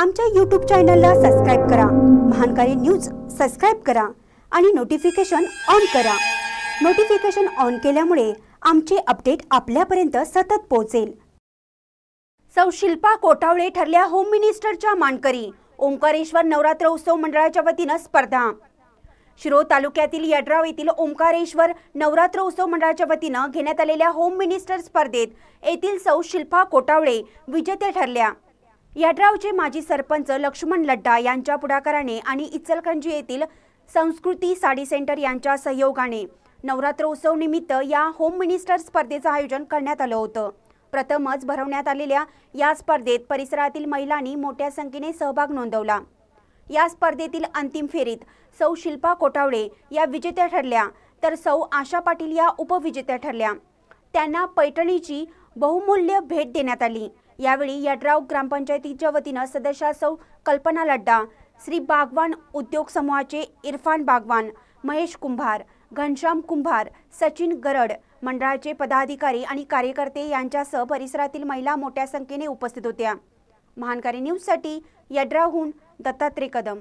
आमच्या यूट्यूब चॅनलला सबस्क्राईब करा महानकारी न्यूज सबस्क्राईब करा आणि नोटिफिकेशन ऑन करा नोटिफिकेशन ऑन केल्यामुळे आमचे अपडेट आपल्यापर्यंत सतत पोहोचेल सौ शिल्पा कोटावळे ठरल्या होम मिनिस्टरच्या मानकरी ओंकारेश्वर नवरात्र उत्सव मंडळाच्या वतीनं स्पर्धा शिरो तालुक्यातील यड्राव येथील ओंकारेश्वर नवरात्र उत्सव मंडळाच्या वतीनं घेण्यात आलेल्या होम मिनिस्टर स्पर्धेत येथील सौ शिल्पा कोटावळे विजेते ठरल्या यड्रावचे माजी सरपंच लक्ष्मण लड्डा यांच्या पुढाकाराने आणि इचलकरंजी येथील संस्कृती साडी सेंटर यांच्या सहयोगाने नवरात्रोत्सव निमित्त या होम मिनिस्टर स्पर्धेचं आयोजन करण्यात आलं होतं प्रथमच भरवण्यात आलेल्या या स्पर्धेत परिसरातील महिलांनी मोठ्या संख्येने सहभाग नोंदवला या स्पर्धेतील अंतिम फेरीत सौ शिल्पा कोटावळे या विजेत्या ठरल्या तर सौ आशा पाटील या उपविजेत्या ठरल्या त्यांना पैठणीची बहुमूल्य भेट देण्यात आली यावेळी यड्राव ग्रामपंचायतीच्या वतीनं सदस्यासव कल्पना लड्डा श्री बागवान उद्योग समूहाचे इरफान बागवान महेश कुंभार घनश्याम कुंभार सचिन गरड मंडळाचे पदाधिकारी आणि कार्यकर्ते यांच्यासह परिसरातील महिला मोठ्या संख्येने उपस्थित होत्या महानकारी न्यूजसाठी यड्राहून दत्तात्रय कदम